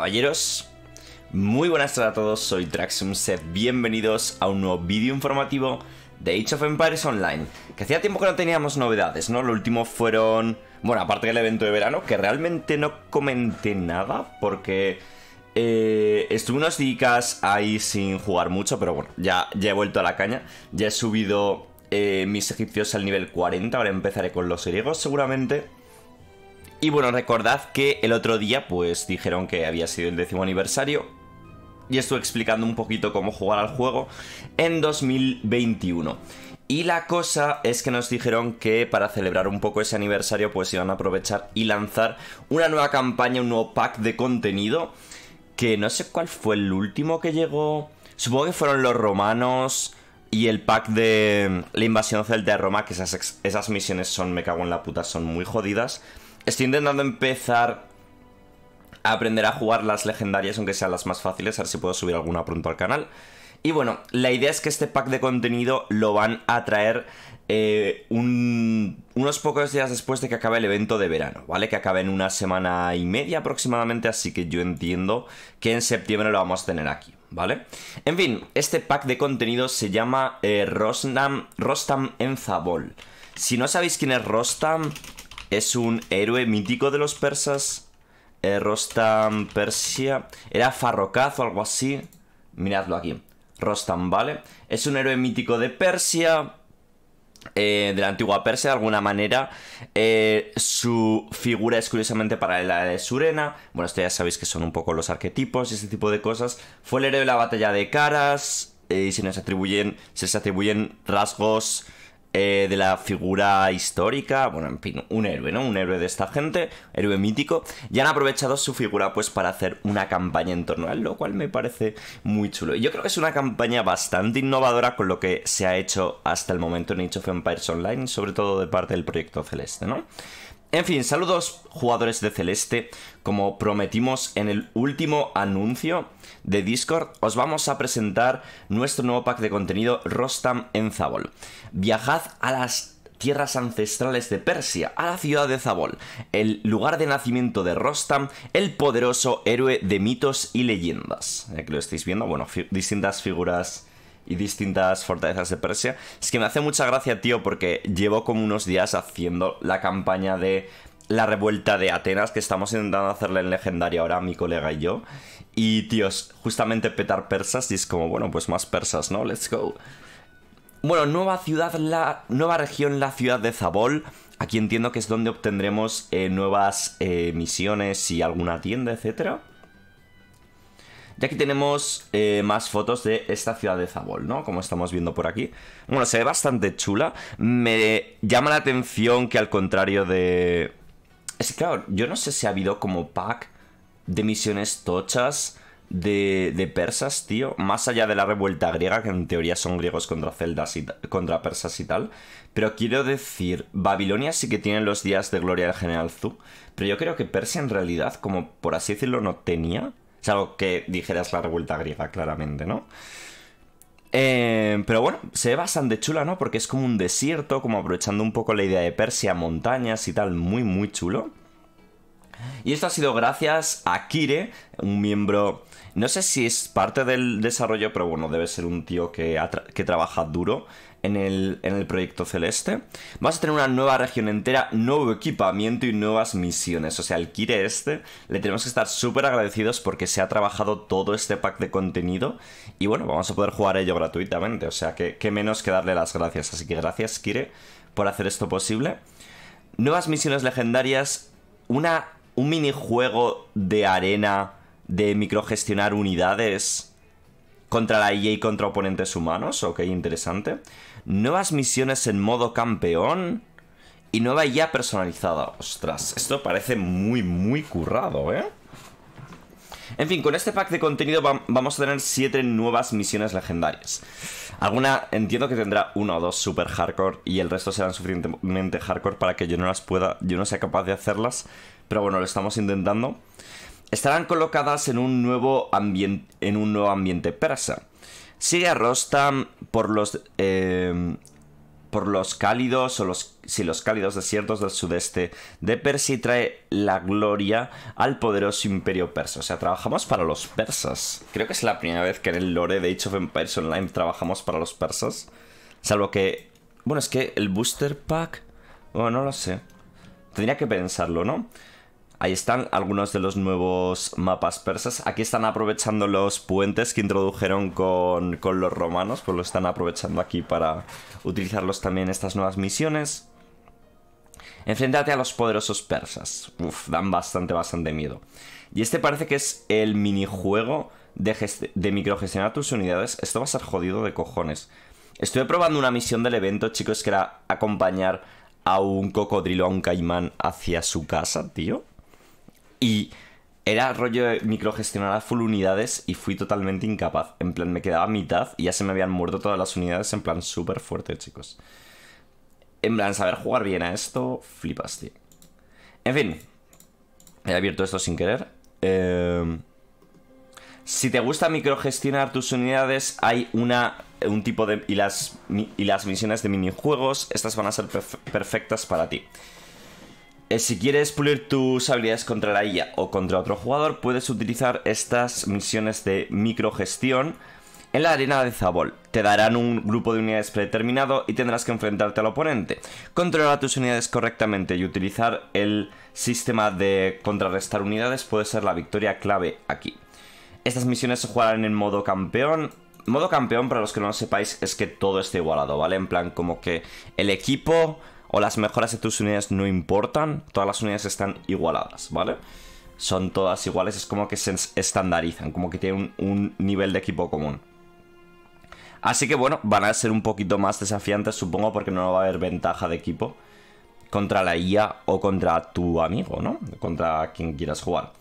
caballeros, muy buenas tardes a todos, soy Draxum, bienvenidos a un nuevo vídeo informativo de Age of Empires Online, que hacía tiempo que no teníamos novedades, ¿no? Lo último fueron, bueno, aparte del evento de verano, que realmente no comenté nada porque eh, estuve unos días ahí sin jugar mucho, pero bueno, ya, he vuelto a la caña, ya he subido eh, mis egipcios al nivel 40, ahora empezaré con los griegos seguramente... Y bueno, recordad que el otro día pues dijeron que había sido el décimo aniversario y estuve explicando un poquito cómo jugar al juego en 2021. Y la cosa es que nos dijeron que para celebrar un poco ese aniversario pues iban a aprovechar y lanzar una nueva campaña, un nuevo pack de contenido que no sé cuál fue el último que llegó. Supongo que fueron los romanos y el pack de la invasión celta de Roma, que esas, esas misiones son, me cago en la puta, son muy jodidas. Estoy intentando empezar a aprender a jugar las legendarias, aunque sean las más fáciles, a ver si puedo subir alguna pronto al canal. Y bueno, la idea es que este pack de contenido lo van a traer eh, unos pocos días después de que acabe el evento de verano, ¿vale? Que acabe en una semana y media aproximadamente, así que yo entiendo que en septiembre lo vamos a tener aquí, ¿vale? En fin, este pack de contenido se llama eh, Rostam, en Enzabol. Si no sabéis quién es Rostam, es un héroe mítico de los persas. Eh, Rostam Persia. Era Farrokaz o algo así. Miradlo aquí. Rostam, ¿vale? Es un héroe mítico de Persia. Eh, de la antigua Persia, de alguna manera. Eh, su figura es curiosamente paralela a la de Surena. Bueno, esto ya sabéis que son un poco los arquetipos y ese tipo de cosas. Fue el héroe de la batalla de Caras. y se nos atribuyen. Se les atribuyen rasgos eh, de la figura histórica, bueno, en fin, un héroe, ¿no? Un héroe de esta gente, héroe mítico, y han aprovechado su figura pues para hacer una campaña en torno a él, lo cual me parece muy chulo. Y yo creo que es una campaña bastante innovadora con lo que se ha hecho hasta el momento en Age of Empires Online, sobre todo de parte del proyecto Celeste, ¿no? En fin, saludos jugadores de Celeste. Como prometimos en el último anuncio de Discord, os vamos a presentar nuestro nuevo pack de contenido Rostam en Zabol. Viajad a las tierras ancestrales de Persia, a la ciudad de Zabol, el lugar de nacimiento de Rostam, el poderoso héroe de mitos y leyendas. que lo estáis viendo, bueno, distintas figuras y distintas fortalezas de Persia. Es que me hace mucha gracia, tío, porque llevo como unos días haciendo la campaña de la revuelta de Atenas que estamos intentando hacerle en legendaria ahora mi colega y yo. Y, tíos, justamente petar persas y es como, bueno, pues más persas, ¿no? Let's go. Bueno, nueva ciudad, la nueva región, la ciudad de Zabol. Aquí entiendo que es donde obtendremos eh, nuevas eh, misiones y alguna tienda, etcétera. Y aquí tenemos eh, más fotos de esta ciudad de Zabol, ¿no? Como estamos viendo por aquí. Bueno, se ve bastante chula. Me llama la atención que al contrario de... Es que claro, yo no sé si ha habido como pack de misiones tochas de, persas, tío. Más allá de la revuelta griega, que en teoría son griegos contra celdas y contra persas y tal. Pero quiero decir, Babilonia sí que tiene los días de gloria del general Zu. Pero yo creo que Persia en realidad, como por así decirlo, no tenía. Es algo que dijeras la revuelta griega, claramente, ¿no? Eh, pero bueno, se ve bastante chula, ¿no? Porque es como un desierto, como aprovechando un poco la idea de Persia, montañas y tal, muy, muy chulo. Y esto ha sido gracias a Kire, un miembro, no sé si es parte del desarrollo, pero bueno, debe ser un tío que, que trabaja duro en el, proyecto celeste, Vamos a tener una nueva región entera, nuevo equipamiento y nuevas misiones. O sea, al Kire este le tenemos que estar súper agradecidos porque se ha trabajado todo este pack de contenido y bueno, vamos a poder jugar ello gratuitamente. O sea, que, menos que darle las gracias. Así que gracias Kire por hacer esto posible. Nuevas misiones legendarias, una, un minijuego de arena de microgestionar unidades contra la IA e y contra oponentes humanos, ok, interesante. Nuevas misiones en modo campeón y nueva IA e personalizada. Ostras, esto parece muy, muy currado, ¿eh? En fin, con este pack de contenido vamos a tener 7 nuevas misiones legendarias. Alguna entiendo que tendrá una o dos super hardcore y el resto serán suficientemente hardcore para que yo no las pueda, yo no sea capaz de hacerlas, pero bueno, lo estamos intentando estarán colocadas en un nuevo, ambiente, en un nuevo ambiente persa. Sigue a por los, eh, por los cálidos o los, los cálidos desiertos del sudeste de Persia y trae la gloria al poderoso imperio persa. O sea, trabajamos para los persas. Creo que es la primera vez que en el lore de Age of Empires Online trabajamos para los persas. Salvo que... Bueno, es que el booster pack... Bueno, no lo sé. Tendría que pensarlo, ¿no? Ahí están algunos de los nuevos mapas persas. Aquí están aprovechando los puentes que introdujeron con, los romanos, pues lo están aprovechando aquí para utilizarlos también en estas nuevas misiones. Enfréntate a los poderosos persas. Uf, dan bastante, bastante miedo. Y este parece que es el minijuego de, de microgestionar tus unidades. Esto va a ser jodido de cojones. Estuve probando una misión del evento, chicos, que era acompañar a un cocodrilo, a un caimán, hacia su casa, tío. Y era rollo de microgestionar a full unidades y fui totalmente incapaz. En plan, me quedaba mitad y ya se me habían muerto todas las unidades. En plan, súper fuerte, chicos. En plan, saber jugar bien a esto, flipas, tío. En fin, he abierto esto sin querer. Em, si te gusta microgestionar tus unidades, hay una un tipo de y las y las misiones de minijuegos, estas van a ser perfectas para ti. Eh, si quieres pulir tus habilidades contra la IA o contra otro jugador, puedes utilizar estas misiones de microgestión en la arena de Zabol. Te darán un grupo de unidades predeterminado y tendrás que enfrentarte al oponente. Controlar tus unidades correctamente y utilizar el sistema de contrarrestar unidades puede ser la victoria clave aquí. Estas misiones se jugarán en modo campeón. Modo campeón, para los que no lo sepáis, es que todo está igualado, ¿vale? En plan, como que el equipo o las mejoras de tus unidades no importan, todas las unidades están igualadas, ¿vale? Son todas iguales, es como que se estandarizan, como que tienen un, nivel de equipo común. Así que bueno, van a ser un poquito más desafiantes, supongo, porque no va a haber ventaja de equipo contra la IA o contra tu amigo, ¿no? Contra quien quieras jugar.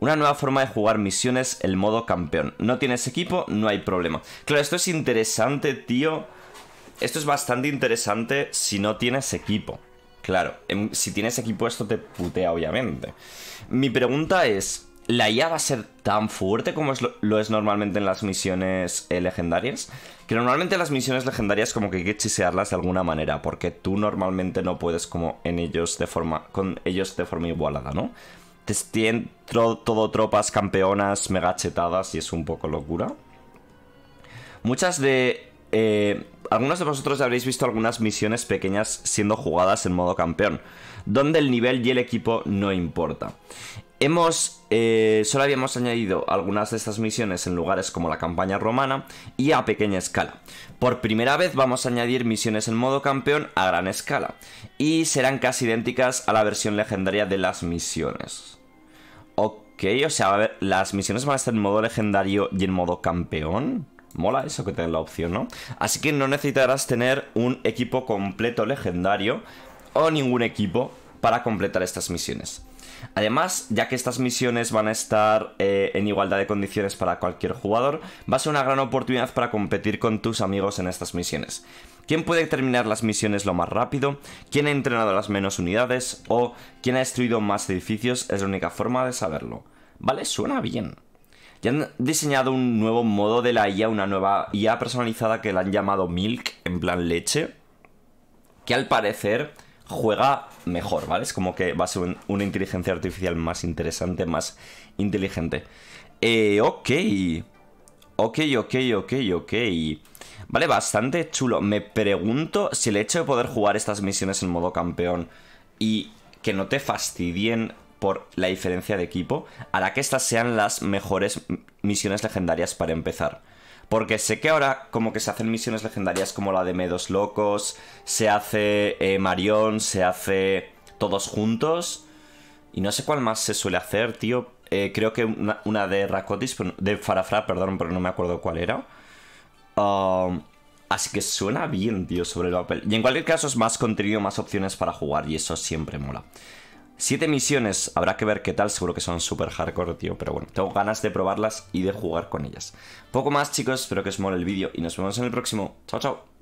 Una nueva forma de jugar misiones, el modo campeón. No tienes equipo, no hay problema. Claro, esto es interesante, tío, esto es bastante interesante si no tienes equipo. Claro, em, si tienes equipo esto te putea obviamente. Mi pregunta es, ¿la IA va a ser tan fuerte como lo, es normalmente en las misiones eh, legendarias? Que normalmente las misiones legendarias como que hay que chisearlas de alguna manera, porque tú normalmente no puedes como en ellos de forma, con ellos de forma igualada, ¿no? Te tienen todo tropas campeonas, megachetadas y es un poco locura. Muchas de eh, algunos de vosotros habréis visto algunas misiones pequeñas siendo jugadas en modo campeón, donde el nivel y el equipo no importa. Hemos, eh, solo habíamos añadido algunas de estas misiones en lugares como la campaña romana y a pequeña escala. Por primera vez vamos a añadir misiones en modo campeón a gran escala, y serán casi idénticas a la versión legendaria de las misiones. Ok, o sea, las misiones van a estar en modo legendario y en modo campeón. Mola eso que tenga la opción, ¿no? Así que no necesitarás tener un equipo completo legendario o ningún equipo para completar estas misiones. Además, ya que estas misiones van a estar eh, en igualdad de condiciones para cualquier jugador, va a ser una gran oportunidad para competir con tus amigos en estas misiones. ¿Quién puede terminar las misiones lo más rápido? ¿Quién ha entrenado las menos unidades? ¿O quién ha destruido más edificios? Es la única forma de saberlo. ¿Vale? Suena bien. Ya han diseñado un nuevo modo de la IA, una nueva IA personalizada que la han llamado Milk, en plan leche, que al parecer juega mejor, ¿vale? Es como que va a ser una inteligencia artificial más interesante, más inteligente. Eh, ok. Ok, ok, ok, ok. Vale, bastante chulo. Me pregunto si el hecho de poder jugar estas misiones en modo campeón y que no te fastidien por la diferencia de equipo, hará que estas sean las mejores misiones legendarias para empezar. Porque sé que ahora como que se hacen misiones legendarias como la de Medos Locos, se hace eh, Marión, se hace todos juntos. Y no sé cuál más se suele hacer, tío. Eh, creo que una, de Rakotis, de Farafra, perdón, pero no me acuerdo cuál era. Um, así que suena bien, tío, sobre el papel. Y en cualquier caso es más contenido, más opciones para jugar y eso siempre mola. Siete misiones, habrá que ver qué tal, seguro que son súper hardcore, tío, pero bueno, tengo ganas de probarlas y de jugar con ellas. Poco más, chicos, espero que os mole el vídeo y nos vemos en el próximo. Chao, chao.